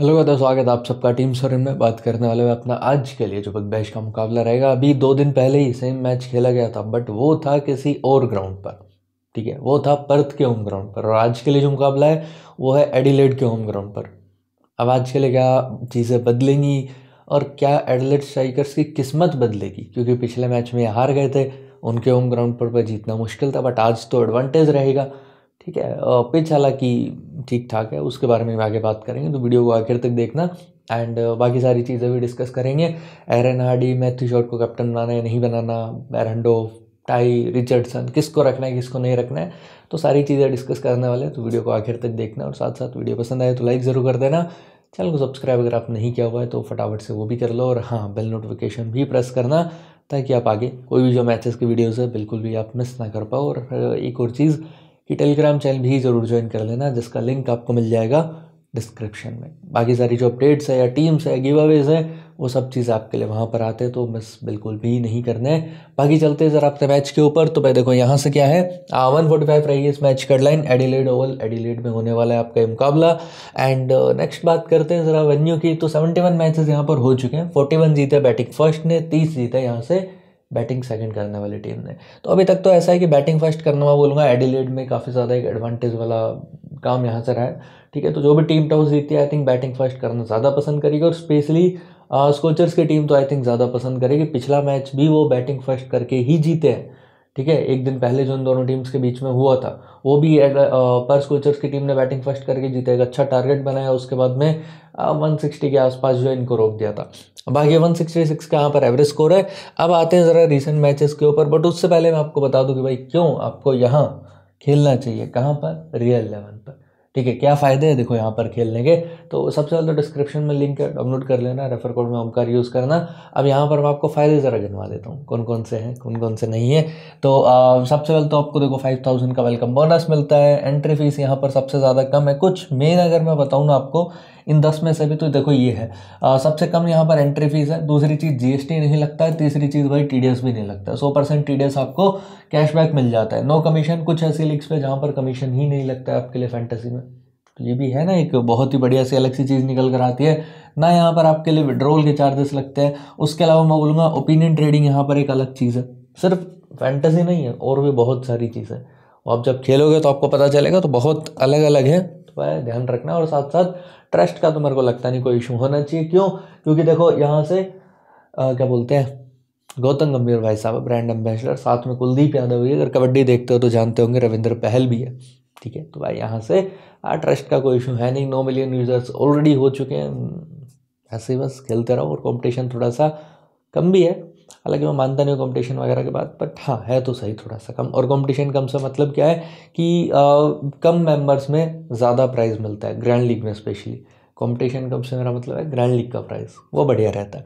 hello दोस्तों स्वागत आप सबका टीम सोरेन में बात करने वाले हैं अपना आज के लिए जो बगबैश का मुकाबला रहेगा अभी दो दिन पहले ही सेम मैच खेला गया था बट वो था किसी और ग्राउंड पर ठीक है वो था पर्थ के होम ग्राउंड पर और आज के लिए जो मुकाबला है वो है एडिलेड के होम ग्राउंड पर अब आज के लिए क्या चीज़ें बदलेंगी और क्या एडिलेड स्ट्राइकर्स की किस्मत बदलेगी क्योंकि पिछले मैच में हार गए थे उनके होम ग्राउंड पर जीतना मुश्किल था बट आज तो एडवांटेज रहेगा ठीक है पिच हालांकि ठीक ठाक है उसके बारे में भी आगे बात करेंगे तो वीडियो को आखिर तक देखना एंड बाकी सारी चीज़ें भी डिस्कस करेंगे एरन हार्डी मैथ्यू शॉट को कैप्टन बनाना है नहीं बनाना एरनडो टाई रिचर्डसन किसको रखना है किसको नहीं रखना है तो सारी चीज़ें डिस्कस करने वाले हैं तो वीडियो को आखिर तक देखना और साथ साथ वीडियो पसंद आए तो लाइक ज़रूर कर देना चैनल को सब्सक्राइब अगर आप नहीं किया हुआ है तो फटाफट से वो भी कर लो और हाँ बेल नोटिफिकेशन भी प्रेस करना ताकि आप आगे कोई भी जो मैचेस की वीडियोज़ है बिल्कुल भी आप मिस ना कर पाओ और एक और चीज़ कि टेलीग्राम चैनल भी ज़रूर ज्वाइन कर लेना जिसका लिंक आपको मिल जाएगा डिस्क्रिप्शन में बाकी सारी जो अपडेट्स है या टीम्स है गिव अवेज है वो सब चीज़ आपके लिए वहाँ पर आते हैं तो मिस बिल्कुल भी नहीं करना है बाकी चलते हैं ज़रा आपके मैच के ऊपर तो भाई देखो यहाँ से क्या है वन फोर्टी फाइव रहेगी इस मैच का लाइन एडिलेड ओवल एडिलेड में होने वाला है आपका मुकाबला एंड नेक्स्ट uh, बात करते हैं ज़रा वेन्यू की तो सेवेंटी वन मैचेज यहाँ पर हो चुके हैं फोर्टी वन जीते बैटिंग फर्स्ट ने तीस जीते यहाँ से बैटिंग सेकंड करने वाली टीम ने तो अभी तक तो ऐसा है कि बैटिंग फर्स्ट करना मैं बोलूँगा एडिलेड में काफ़ी ज़्यादा एक एडवांटेज वाला काम यहाँ से रहा है ठीक है तो जो भी टीम टॉस जीती है आई थिंक बैटिंग फर्स्ट करना ज़्यादा पसंद करेगी और स्पेशली स्कोचर्स की टीम तो आई थिंक ज़्यादा पसंद करेगी पिछला मैच भी वो बैटिंग फर्स्ट करके ही जीते हैं ठीक है एक दिन पहले जो इन दोनों टीम्स के बीच में हुआ था वो भी पर्स कोचर्स की टीम ने बैटिंग फर्स्ट करके जीते एक अच्छा टारगेट बनाया उसके बाद में वन सिक्सटी के आसपास जो है इनको रोक दिया था बाकी वन सिक्सटी सिक्स का यहाँ पर एवरेज स्कोर है अब आते हैं ज़रा रिसेंट मैचेस के ऊपर बट उससे पहले मैं आपको बता दूँ कि भाई क्यों आपको यहाँ खेलना चाहिए कहाँ पर रियल लेवल पर ठीक है क्या फ़ायदे हैं देखो यहाँ पर खेलने के तो सबसे पहले डिस्क्रिप्शन तो में लिंक डाउनलोड कर लेना रेफर कोड में ओमकार यूज़ करना अब यहाँ पर मैं आपको फ़ायदे ज़रा गिनवा देता हूँ कौन कौन से हैं कौन कौन से नहीं है तो सबसे पहले तो आपको देखो फाइव थाउजेंड का वेलकम बोनस मिलता है एंट्री फीस यहाँ पर सबसे ज़्यादा कम है कुछ मेन अगर मैं बताऊँ ना आपको इन दस में से भी तो देखो ये है आ, सबसे कम यहाँ पर एंट्री फीस है दूसरी चीज़ जीएसटी नहीं लगता है तीसरी चीज़ भाई टीडीएस भी नहीं लगता है सौ परसेंट टी आपको कैशबैक मिल जाता है नो कमीशन कुछ ऐसी लिक्स पे जहाँ पर कमीशन ही नहीं लगता है आपके लिए फैंटेसी में तो ये भी है ना एक बहुत ही बढ़िया सी अलग सी चीज़ निकल कर आती है ना यहाँ पर आपके लिए विड्रोल के चार्जेस लगते हैं उसके अलावा मैं बोलूँगा ओपिनियन ट्रेडिंग यहाँ पर एक अलग चीज़ है सिर्फ फैंटेसी नहीं है और भी बहुत सारी चीज़ें आप जब खेलोगे तो आपको पता चलेगा तो बहुत अलग अलग है पर ध्यान रखना और साथ साथ ट्रस्ट का तो मेरे को लगता नहीं कोई इशू होना चाहिए क्यों क्योंकि देखो यहाँ से आ, क्या बोलते हैं गौतम गंभीर भाई साहब ब्रांड एम्बेसडर साथ में कुलदीप यादव भी अगर कबड्डी देखते हो तो जानते होंगे रविंद्र पहल भी है ठीक है तो भाई यहाँ से ट्रस्ट का कोई इशू है नहीं नौ मिलियन यूज़र्स ऑलरेडी हो चुके हैं हम्म, ऐसे ही बस खेलते रहो और कंपटीशन थोड़ा सा कम भी है हालांकि मैं मानता नहीं हूँ कॉम्पिटिशन वगैरह के बाद बट हाँ है तो सही थोड़ा सा कम और कॉम्पिटिशन कम से मतलब क्या है कि आ, कम मेंबर्स में ज़्यादा प्राइज़ मिलता है ग्रैंड लीग में स्पेशली कॉम्पिटिशन कम से मेरा मतलब है ग्रैंड लीग का प्राइज़ वो बढ़िया रहता है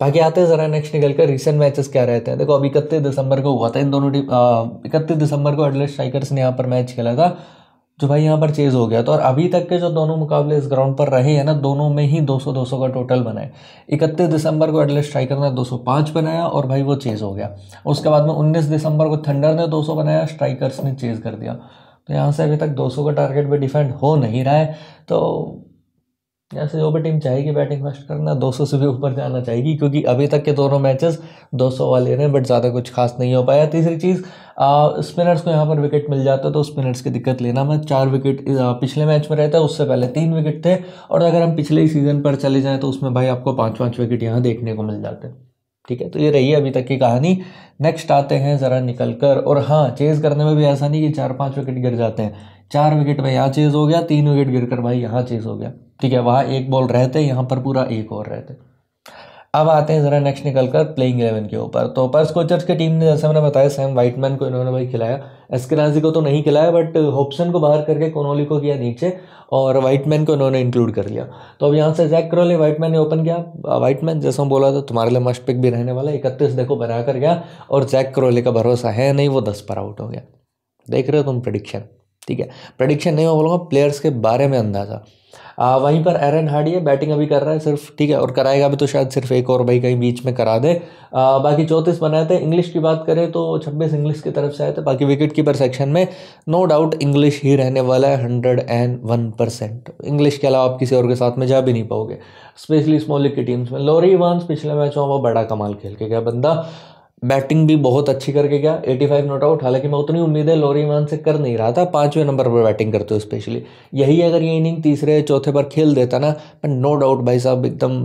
बाकी आते हैं ज़रा नेक्स्ट निकल कर रिसेंट मैचेस क्या रहते हैं देखो अब इकतीस दिसंबर को हुआ था इन दोनों टीम इकतीस दिसंबर को एडलेट स्ट्राइकर्स ने यहाँ पर मैच खेला था जो भाई यहाँ पर चेज़ हो गया तो और अभी तक के जो दोनों मुकाबले इस ग्राउंड पर रहे हैं ना दोनों में ही 200 200 का टोटल बनाए इकतीस दिसंबर को एडलेट स्ट्राइकर ने 205 बनाया और भाई वो चेज़ हो गया उसके बाद में 19 दिसंबर को थंडर ने 200 बनाया स्ट्राइकर्स ने चेज़ कर दिया तो यहाँ से अभी तक 200 का टारगेट भी डिफेंड हो नहीं रहा है तो से जो भी टीम चाहेगी बैटिंग फर्स्ट करना 200 से भी ऊपर जाना चाहेगी क्योंकि अभी तक के दोनों मैचेस 200 वाले रहे बट ज़्यादा कुछ खास नहीं हो पाया तीसरी चीज़ स्पिनर्स को यहाँ पर विकेट मिल जाता तो स्पिनर्स की दिक्कत लेना मैं चार विकेट पिछले मैच में रहता है उससे पहले तीन विकेट थे और अगर हम पिछले ही सीज़न पर चले जाएँ तो उसमें भाई आपको पाँच पाँच विकेट यहाँ देखने को मिल जाते हैं ठीक है तो ये रही है अभी तक की कहानी नेक्स्ट आते हैं ज़रा निकल कर और हाँ चेज़ करने में भी ऐसा नहीं कि चार पाँच विकेट गिर जाते हैं चार विकेट में यहाँ चेज़ हो गया तीन विकेट गिर कर भाई यहाँ चेज़ हो गया ठीक है वहाँ एक बॉल रहते यहाँ पर पूरा एक और रहते अब आते हैं ज़रा नेक्स्ट निकल कर प्लेइंग इलेवन के ऊपर तो पर्स कोचर्स की टीम ने जैसे मैंने बताया सैम वाइटमैन को इन्होंने भाई खिलाया एस्कराजी को तो नहीं खिलाया बट होप्सन को बाहर करके कोनोली को किया नीचे और वाइटमैन को इन्होंने इंक्लूड कर लिया तो अब यहाँ से जैक क्रोली वाइटमैन ने ओपन किया वाइटमैन जैसा हम बोला था तुम्हारे लिए मस्ट पिक भी रहने वाला इकतीस देखो बना कर गया और जैक करोले का भरोसा है नहीं वो दस पर आउट हो गया देख रहे हो तुम प्रडिक्शन ठीक है प्रडिक्शन नहीं मैं बोलूँगा प्लेयर्स के बारे में अंदाज़ा आ, वहीं पर एरन हार्डिए बैटिंग अभी कर रहा है सिर्फ ठीक है और कराएगा भी तो शायद सिर्फ एक और भाई कहीं बीच में करा दे आ, बाकी चौंतीस बनाए थे इंग्लिश की बात करें तो छब्बीस इंग्लिश की तरफ से आए थे बाकी विकेट कीपर सेक्शन में नो डाउट इंग्लिश ही रहने वाला है hundred and one percent English के अलावा आप किसी और के साथ में जा भी नहीं पाओगे स्पेशली स्मॉलिक की टीम्स में लोरी वांस पिछले मैचों में बड़ा कमाल खेल के गया बंदा बैटिंग भी बहुत अच्छी करके गया 85 नॉट आउट हालांकि मैं उतनी उम्मीद है लोरी मान से कर नहीं रहा था पाँचवें नंबर पर बैटिंग करते हो स्पेशली यही अगर ये इनिंग तीसरे चौथे पर खेल देता ना मैं नो डाउट भाई साहब एकदम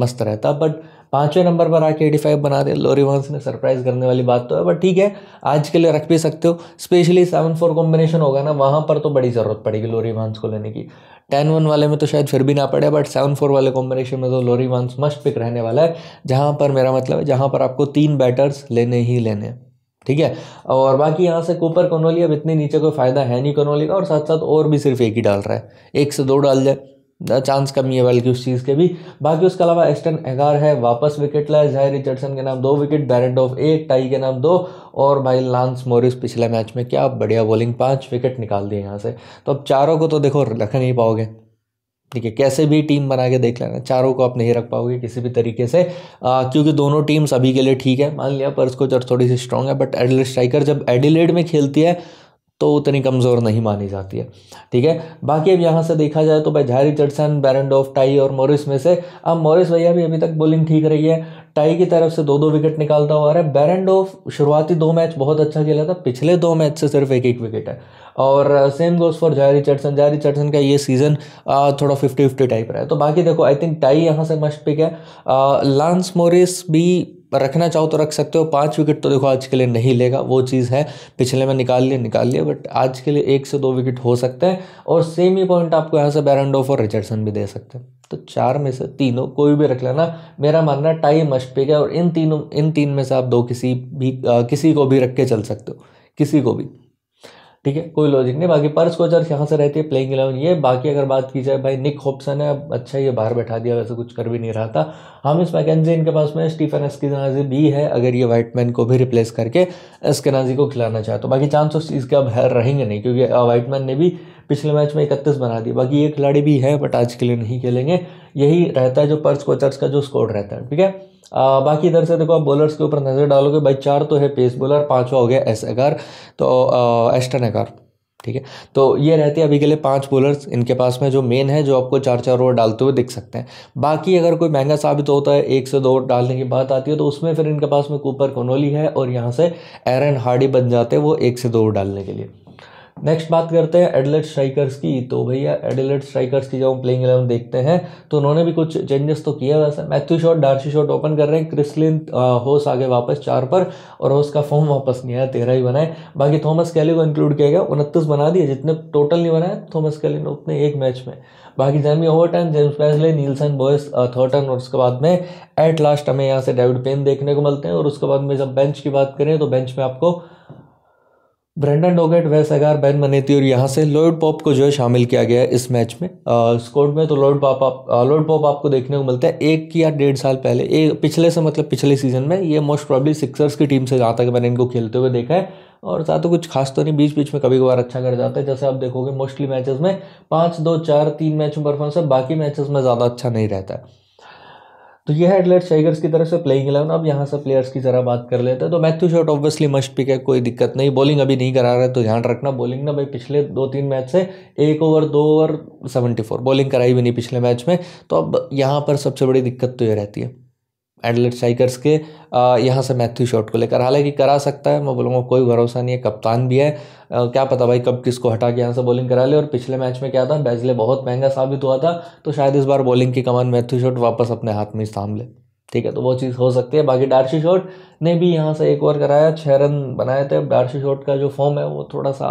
मस्त रहता बट पाँचवें नंबर पर आके 85 बना दिया वंस ने सरप्राइज करने वाली बात तो है बट ठीक है आज के लिए रख भी सकते हो स्पेशली सेवन फोर कॉम्बिनेशन होगा ना वहाँ पर तो बड़ी ज़रूरत पड़ेगी लोरी वंस को लेने की टेन वन वाले में तो शायद फिर भी ना पड़े बट सेवन फोर वाले कॉम्बिनेशन में तो लोरी वंस मस्ट पिक रहने वाला है जहाँ पर मेरा मतलब है जहाँ पर आपको तीन बैटर्स लेने ही लेने हैं ठीक है और बाकी यहाँ से कूपर कॉनोली अब इतने नीचे कोई फ़ायदा है नहीं कनोली का और साथ साथ और भी सिर्फ एक ही डाल रहा है एक से दो डाल जाए चांस कम ही है बल्कि उस चीज़ के भी बाकी उसके अलावा एस्टन एगार है वापस विकेट लाए जाहिर रिचर्डसन के नाम दो विकेट बैरेंड ऑफ एक टाई के नाम दो और भाई लांस मोरिस पिछले मैच में क्या बढ़िया बॉलिंग पाँच विकेट निकाल दिए यहाँ से तो अब चारों को तो देखो रख नहीं पाओगे ठीक है कैसे भी टीम बना के देख लेना चारों को आप नहीं रख पाओगे किसी भी तरीके से आ, क्योंकि दोनों टीम सभी के लिए ठीक है मान लिया पर्स को चर थोड़ी सी स्ट्रांग है बट एडिलेड स्ट्राइकर जब एडिलेड में खेलती है तो उतनी कमज़ोर नहीं मानी जाती है ठीक है बाकी अब यहाँ से देखा जाए तो भाई Jhye Richardson Behrendorff Tye और मॉरिस में से अब मॉरिस भैया भी अभी तक बॉलिंग ठीक रही है टाई की तरफ से दो दो विकेट निकालता हुआ है बैरेंड ऑफ शुरुआती दो मैच बहुत अच्छा खेला था पिछले दो मैच से सिर्फ एक एक विकेट है और सेम गोज फॉर जारी चर्सन जारी चर्सन का ये सीज़न uh, थोड़ा फिफ्टी फिफ्टी टाइप रहा है तो बाकी देखो आई थिंक टाई यहाँ से मस्ट पिक है uh, लांस मोरिस भी पर रखना चाहो तो रख सकते हो पाँच विकेट तो देखो आज के लिए नहीं लेगा वो चीज़ है पिछले में निकाल लिए निकाल लिए बट आज के लिए एक से दो विकेट हो सकते हैं और सेम ही पॉइंट आपको यहाँ से बैरनडोफ और रिचर्डसन भी दे सकते हैं तो चार में से तीनों कोई भी रख लेना मेरा मानना टाई मस्ट पिक है और इन तीनों इन तीन में से आप दो किसी भी आ, किसी को भी रख के चल सकते हो किसी को भी ठीक है कोई लॉजिक नहीं बाकी पर्स कोचर्स यहाँ से रहती है प्लेइंग इलेवन ये बाकी अगर बात की जाए भाई निक होप्सन है अच्छा ये बाहर बैठा दिया वैसे कुछ कर भी नहीं रहा था हम इस मैकेजी इनके पास में स्टीफन एस्किनाजी भी है अगर ये मैन को भी रिप्लेस करके एस्किनाजी को खिलाना चाहे तो बाकी चांस उस चीज़ के अब रहेंगे नहीं क्योंकि मैन ने भी पिछले मैच में इकतीस बना दी बाकी ये खिलाड़ी भी है बट आज के लिए नहीं खेलेंगे यही रहता है जो पर्स कोचर्स का जो स्कोर रहता है ठीक है आ, बाकी इधर से देखो आप बॉलर्स के ऊपर नज़र डालोगे भाई चार तो है पेस बॉलर पांचवा हो गया एस एगार तो एस्टन एगार ठीक है तो ये रहते हैं अभी के लिए पांच बॉलर्स इनके पास में जो मेन है जो आपको चार चार ओवर डालते हुए दिख सकते हैं बाकी अगर कोई महंगा साबित होता है एक से दो डालने की बात आती है तो उसमें फिर इनके पास में कूपर कोनोली है और यहाँ से एरन हार्डी बन जाते हैं वो एक से दो डालने के लिए नेक्स्ट बात करते हैं एडलेट स्ट्राइकर्स की तो भैया एडलेट स्ट्राइकर्स की जब हम प्लेइंग इलेवन देखते हैं तो उन्होंने भी कुछ चेंजेस तो किया वैसे Matthew Short D'Arcy Short open कर रहे हैं क्रिसलिन होस आगे वापस चार पर और होस का फॉर्म वापस नहीं आया तेरह ही बनाए बाकी थॉमस कैली को इंक्लूड किया गया उनतीस बना दिए जितने टोटल नहीं बनाए थॉमस कैली ने उतने एक मैच में बाकी Jamie time James Bazley Nielsen Boyce turn और उसके बाद में एट लास्ट हमें यहाँ से डेविड पेन देखने को मिलते हैं और उसके बाद में जब बेंच की बात करें तो बेंच में आपको ब्रेंडन डोगेट वह सगार बैन मनेती और यहाँ से लॉर्ड पॉप को जो है शामिल किया गया है इस मैच में स्कोर्ड में तो लॉर्ड पॉप आप लॉर्ड पॉप आपको देखने को मिलता है एक या डेढ़ साल पहले एक पिछले से मतलब पिछले सीजन में ये मोस्ट प्रॉब्ली सिक्सर्स की टीम से जहाँ तक मैंने इनको खेलते हुए देखा है और साथ ही कुछ खास तो नहीं बीच बीच में कभी कभार अच्छा कर जाता है जैसे आप देखोगे मोस्टली मैचेस में पाँच दो चार तीन मैच में परफॉर्मेंस है बाकी मैचेस में ज़्यादा अच्छा नहीं रहता है तो ये है एडलेट टाइगर्स की तरफ से प्लेइंग इलेवन अब यहाँ से प्लेयर्स की ज़रा बात कर लेते हैं तो Matthew Short obviously must pick है कोई दिक्कत नहीं बॉलिंग अभी नहीं करा रहा है तो ध्यान रखना बॉलिंग ना भाई पिछले दो तीन मैच से एक ओवर दो ओवर सेवेंटी फोर बॉलिंग कराई भी नहीं पिछले मैच में तो अब यहाँ पर सबसे बड़ी दिक्कत तो ये रहती है एडलेट स्ट्राइकर्स के यहाँ से मैथ्यू शॉट को लेकर हालांकि करा सकता है मैं बोलूँगा कोई भरोसा नहीं है कप्तान भी है आ, क्या पता भाई कब किसको हटा के यहाँ से बॉलिंग करा ले और पिछले मैच में क्या था बैजले बहुत महंगा साबित हुआ था तो शायद इस बार बॉलिंग की कमान मैथ्यू शॉट वापस अपने हाथ में थाम ले ठीक है तो वो चीज़ हो सकती है बाकी डार्शी शॉट ने भी यहाँ से एक ओवर कराया छः रन बनाए थे डार्शी शॉट का जो फॉर्म है वो थोड़ा सा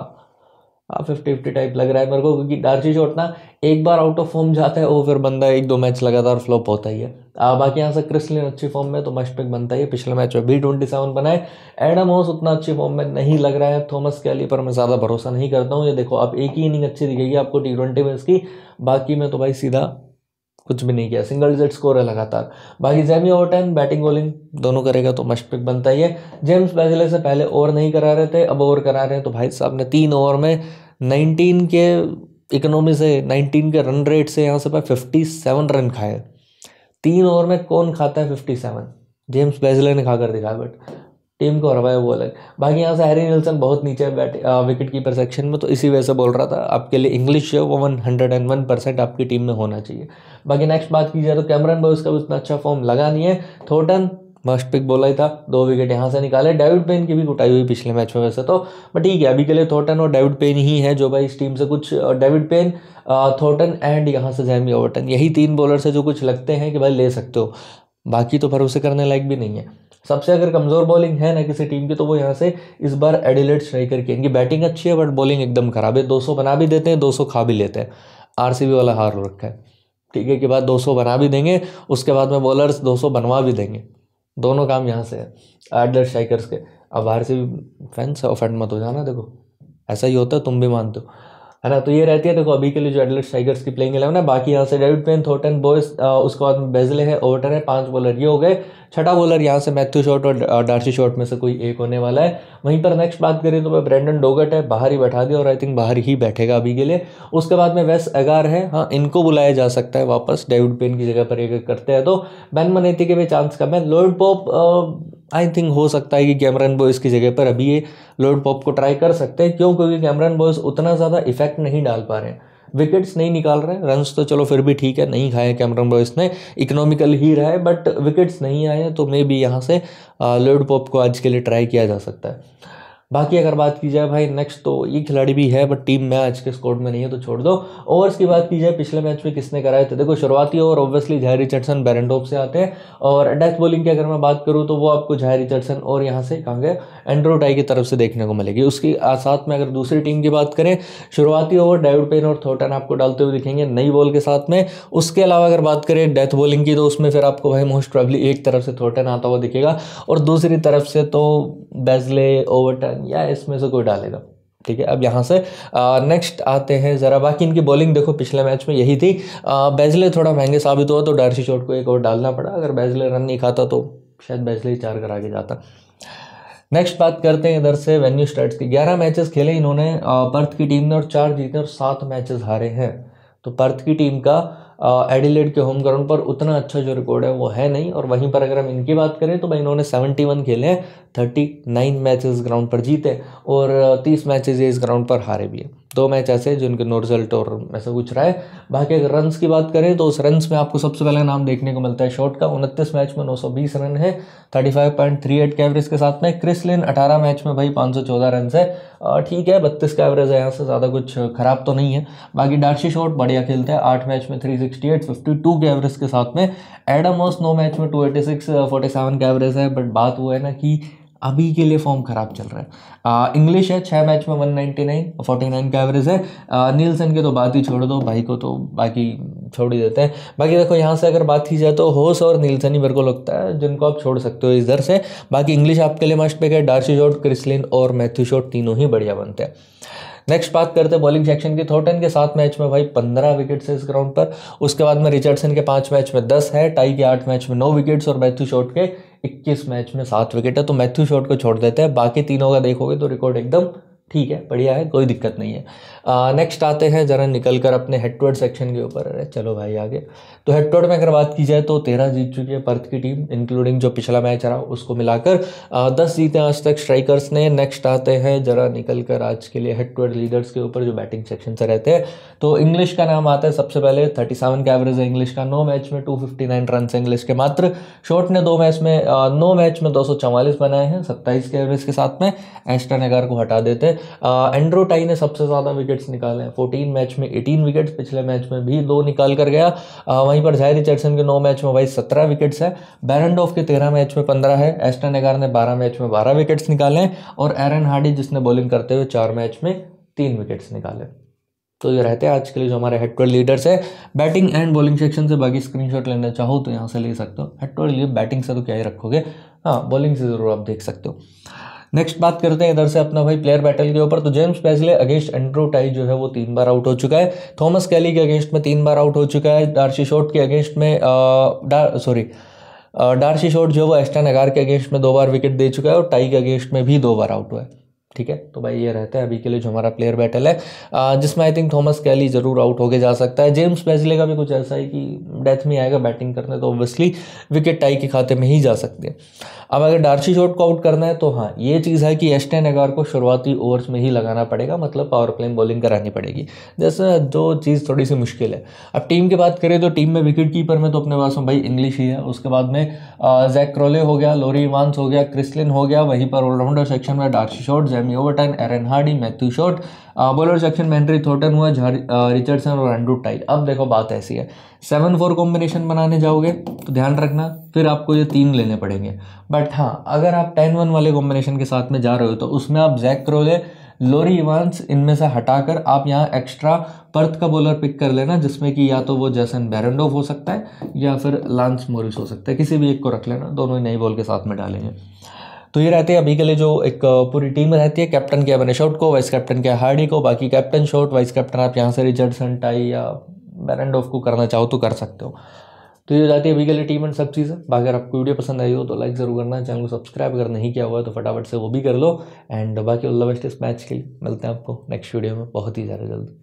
हाँ फिफ्टी फिफ्टी टाइप लग रहा है मेरे को क्योंकि डार्सी शॉट ना एक बार आउट ऑफ फॉर्म जाता है वो फिर बंदा एक दो मैच लगातार फ्लॉप होता ही है आ, बाकी यहाँ से क्रिस्लिन अच्छी फॉर्म में तो मस्ट पिक बनता ही है पिछले मैच में बी ट्वेंटी सेवन बनाए एडम होस उतना अच्छी फॉर्म में नहीं लग रहा है थॉमस कैली पर मैं ज़्यादा भरोसा नहीं करता हूँ ये देखो आप एक ही इनिंग अच्छी दिखेगी आपको टी ट्वेंटी में इसकी बाकी में तो भाई सीधा कुछ भी नहीं किया सिंगल डिजिट स्कोर है लगातार बाकी Jamie Overton batting bowling दोनों करेगा तो मस्ट पिक बनता ही है जेम्स बैजले से पहले ओवर नहीं करा रहे थे अब ओवर करा रहे हैं तो भाई साहब ने तीन ओवर में नाइनटीन के इकोनॉमी से नाइनटीन के रन रेट से यहाँ से पर फिफ्टी सेवन रन खाए तीन ओवर में कौन खाता है फिफ्टी सेवन जेम्स बेजले ने खाकर दिखाया बट टीम को हरवाए वो अलग बाकी यहाँ से हैरी निल्सन बहुत नीचे बैठे विकेट कीपर सेक्शन में तो इसी वजह से बोल रहा था आपके लिए इंग्लिश जो वो one hundred and one percent आपकी टीम में होना चाहिए बाकी नेक्स्ट बात की जाए तो कैमरन बॉयस का भी उतना अच्छा फॉर्म लगा नहीं है थोटन मस्ट पिक बोला ही था दो विकेट यहाँ से निकाले डेविड पेन की भी कुटाई हुई पिछले मैच में वैसे तो बट ठीक है अभी के लिए थॉटन और डेविड पेन ही है जो भाई इस टीम से कुछ डेविड पेन थॉटन एंड यहाँ से जैमी ओवरटन यही तीन बॉलर से जो कुछ लगते हैं कि भाई ले सकते हो बाकी तो भरोसे करने लायक भी नहीं है सबसे अगर कमज़ोर बॉलिंग है ना किसी टीम की तो वो यहाँ से इस बार एडिलेट स्ट्राइकर की इनकी बैटिंग अच्छी है बट बॉलिंग एकदम खराब है 200 बना भी देते हैं 200 खा भी लेते हैं आरसीबी वाला हार रखा है ठीक है कि बाद 200 बना भी देंगे उसके बाद में बॉलर्स 200 बनवा भी देंगे दोनों काम यहाँ से है एडलर स्ट्राइकर्स के अब बाहर से भी फैंस है ऑफेंड मत हो जाना देखो ऐसा ही होता है तुम भी मानते हो है ना तो ये रहती है देखो तो अभी के लिए जो एडलेट टाइगर्स की प्लेइंग इलेवन है बाकी यहाँ से डेविड पेन थोटन बॉयस उसके बाद बेजले है ओवरटन है पांच बॉलर ये हो गए छठा बॉलर यहाँ से मैथ्यू शॉट और डार्सी शॉट में से कोई एक होने वाला है वहीं पर नेक्स्ट बात करें तो मैं ब्रेंडन डोगट है बाहर ही बैठा दिया और आई थिंक बाहर ही बैठेगा अभी के लिए उसके बाद में वेस अगार है हाँ इनको बुलाया जा सकता है वापस डेविड पेन की जगह पर एक करते हैं तो बैन मनेती के भी चांस कम है लोड पॉप आई थिंक हो सकता है कि कैमरन बॉयज़ की जगह पर अभी ये लॉर्ड पॉप को ट्राई कर सकते हैं क्यों क्योंकि कैमरन बॉयज़ उतना ज़्यादा इफेक्ट नहीं डाल पा रहे हैं विकेट्स नहीं निकाल रहे हैं रन्स तो चलो फिर भी ठीक है नहीं खाए कैमरन बॉयज़ ने इकोनॉमिकल ही रहा है बट विकेट्स नहीं आए तो मे बी यहाँ से लॉर्ड uh, पॉप को आज के लिए ट्राई किया जा सकता है बाकी अगर बात की जाए भाई नेक्स्ट तो ये खिलाड़ी भी है बट टीम में आज के स्कोर में नहीं है तो छोड़ दो ओवर्स की बात की जाए पिछले मैच में किसने कराए थे देखो शुरुआती over obviously Jhye Richardson Behrendorff से आते हैं और डेथ बॉलिंग की अगर मैं बात करूँ तो वो आपको झायर रिचर्डसन और यहाँ से कहाँ गए एंड्रो टाई की तरफ से देखने को मिलेगी उसकी साथ में अगर दूसरी टीम की बात करें शुरुआती ओवर डेविड पेन और थोटन आपको डालते हुए दिखेंगे नई बॉल के साथ में उसके अलावा अगर बात करें डेथ बॉलिंग की तो उसमें फिर आपको भाई मोस्ट ट्रेवली एक तरफ से थोटन आता हुआ दिखेगा और दूसरी तरफ से तो बेजले ओवरटन या इसमें से कोई डालेगा ठीक है अब यहाँ से नेक्स्ट आते हैं ज़रा बाकी इनकी बॉलिंग देखो पिछले मैच में यही थी बैजले थोड़ा महंगे साबित हुआ तो डारसी चोट को एक और डालना पड़ा अगर बैजले रन नहीं खाता तो शायद बैजले ही चार करा के जाता नेक्स्ट बात करते हैं इधर से वेन्यू स्टार्ट की ग्यारह मैचेस खेले इन्होंने पर्थ की टीम ने और चार जीते और सात मैचेस हारे हैं तो पर्थ की टीम का एडिलेड के होम ग्राउंड पर उतना अच्छा जो रिकॉर्ड है वो है नहीं और वहीं पर अगर हम इनकी बात करें तो भाई इन्होंने सेवेंटी वन खेले हैं थर्टी नाइन मैचेस ग्राउंड पर जीते और तीस मैचेस ये इस ग्राउंड पर हारे भी हैं दो मैच ऐसे जिनके नो रिजल्ट और ऐसा कुछ रहा है बाकी अगर रन की बात करें तो उस रन में आपको सबसे पहले नाम देखने को मिलता है शॉट का उनतीस मैच में 920 रन है 35.38 के एवरेज के साथ में क्रिस लिन 18 मैच में भाई 514 रन है ठीक है बत्तीस का एवरेज है यहाँ से ज़्यादा कुछ ख़राब तो नहीं है बाकी डार्शी शॉट बढ़िया खेलते हैं आठ मैच में three sixty eight fifty two के एवरेज के साथ में एडम ओस नौ मैच में two eighty six forty seven का एवरेज है बट बात वो है ना कि अभी के लिए फॉर्म खराब चल रहा है इंग्लिश है छः मैच में 199 नाइन का एवरेज है नीलसन के तो बात ही छोड़ दो भाई को तो बाकी छोड़ ही देते हैं बाकी देखो यहाँ से अगर बात की जाए तो होस और नीलसन ही मेरे को लगता है जिनको आप छोड़ सकते हो इधर से बाकी इंग्लिश आपके लिए मस्ट पे है डार्सी शॉट क्रिसलिन और मैथ्यू शॉट तीनों ही बढ़िया बनते हैं नेक्स्ट बात करते हैं बॉलिंग सेक्शन की थोटन के सात मैच में भाई पंद्रह विकेट्स है इस ग्राउंड पर उसके बाद में रिचर्डसन के पाँच मैच में दस है टाई के आठ मैच में नौ विकेट्स और मैथ्यू शॉट के 21 मैच में सात विकेट है तो मैथ्यू शॉट को छोड़ देते हैं बाकी तीनों का देखोगे तो रिकॉर्ड एकदम ठीक है बढ़िया है कोई दिक्कत नहीं है नेक्स्ट आते हैं ज़रा निकल कर अपने हेडवर्ड सेक्शन के ऊपर अरे चलो भाई आगे तो हेडवर्ड में अगर बात की जाए तो तेरह जीत चुकी है पर्थ की टीम इंक्लूडिंग जो पिछला मैच रहा उसको मिलाकर दस जीते आज तक स्ट्राइकर्स ने नेक्स्ट आते हैं ज़रा निकल कर आज के लिए हेडवर्ड लीडर्स के ऊपर जो बैटिंग सेक्शन से रहते हैं तो इंग्लिश का नाम आता है सबसे पहले थर्टी सेवन का एवरेज है इंग्लिश का नो मैच में two fifty nine run Inglis के मात्र शॉर्ट ने दो मैच में नो मैच में दो सौ चवालीस बनाए हैं सत्ताईस के एवरेज के साथ में एस्टा नगर को हटा देते हैं एंड्रो टाई ने सबसे ज़्यादा विकेट विकेट्स निकाले हैं फोर्टीन मैच में एटीन विकेट्स पिछले मैच में भी दो निकाल कर गया वहीं पर जाहिर रिचर्डसन के नौ मैच में वाइस सत्रह विकेट्स है बैरन के तेरह मैच में पंद्रह है एस्टन एगार ने बारह मैच में बारह विकेट्स निकाले हैं और एरन हार्डी जिसने बॉलिंग करते हुए चार मैच में तीन विकेट्स निकाले तो ये रहते हैं आज के लिए जो हमारे हेड ट्वेल्व लीडर्स है बैटिंग एंड बॉलिंग सेक्शन से बाकी स्क्रीनशॉट लेना चाहो तो यहाँ से ले सकते हो हेड ट्वेल्व बैटिंग से तो क्या ही रखोगे हाँ बॉलिंग से ज़रूर आप देख सकते हो नेक्स्ट बात करते हैं इधर से अपना भाई प्लेयर बैटल के ऊपर तो जेम्स पैसले अगेंस्ट टाई जो है वो तीन बार आउट हो चुका है थॉमस कैली के अगेंस्ट में तीन बार आउट हो चुका है डार्सी शोट के अगेंस्ट में सॉरी डार्सी शोट जो है वो एस्टन अगार के अगेंस्ट में दो बार विकेट दे चुका है और टाई के अगेंस्ट में भी दो बार आउट हुआ है ठीक है तो भाई ये रहता है अभी के लिए जो हमारा प्लेयर बैटल है जिसमें आई थिंक थॉमस कैली जरूर आउट होके जा सकता है जेम्स बेजले का भी कुछ ऐसा है कि डेथ में आएगा बैटिंग करने तो ऑब्वियसली विकेट टाई के खाते में ही जा सकते हैं अब अगर डार्सी शॉट को आउट करना है तो हाँ ये चीज़ है कि एस्टेन एगार को शुरुआती ओवर्स में ही लगाना पड़ेगा मतलब पावर प्लेन बॉलिंग करानी पड़ेगी जैसे जो चीज़ थोड़ी सी मुश्किल है अब टीम की बात करें तो टीम में विकेट कीपर में तो अपने पास में भाई इंग्लिश ही है उसके बाद में जैक क्रोले हो गया लोरी इवानस हो गया क्रिस्लिन हो गया वहीं पर ऑलराउंडर सेक्शन में D'Arcy Short Jeremy Overton Aaron Hardie Matthew Short bowler section में एंट्री थोटन हुआ रिचर्डसन और एंड्रू टाइल अब देखो बात ऐसी है सेवन फोर कॉम्बिनेशन बनाने जाओगे तो ध्यान रखना फिर आपको ये तीन लेने पड़ेंगे बट हाँ अगर आप टेन वन वाले कॉम्बिनेशन के साथ में जा रहे हो तो उसमें आप जैक करोगे लोरी इवांस इनमें से हटाकर आप यहाँ एक्स्ट्रा पर्थ का बॉलर पिक कर लेना जिसमें कि या तो वो जैसन बैरनडोव हो सकता है या फिर लांस मोरिस हो सकता है किसी भी एक को रख लेना दोनों ही नई बॉल के साथ में डालेंगे तो ये रहते हैं अभी के लिए जो एक पूरी टीम रहती है कैप्टन किया बने शॉट को वाइस कैप्टन किया हार्डी को बाकी कैप्टन शॉट वाइस कैप्टन आप यहाँ से रिचर्डसन टाई या ऑफ को करना चाहो तो कर सकते हो तो ये रहती जाती है अभी के लिए टीम एंड सब चीज़ें बाकी अगर आपको वीडियो पसंद आई हो तो लाइक ज़रूर करना चैनल को सब्सक्राइब अगर नहीं किया हुआ है तो फटाफट से वो भी कर लो एंड बाकी ऑल द बेस्ट इस मैच के लिए मिलते हैं आपको नेक्स्ट वीडियो में बहुत ही ज़्यादा जल्दी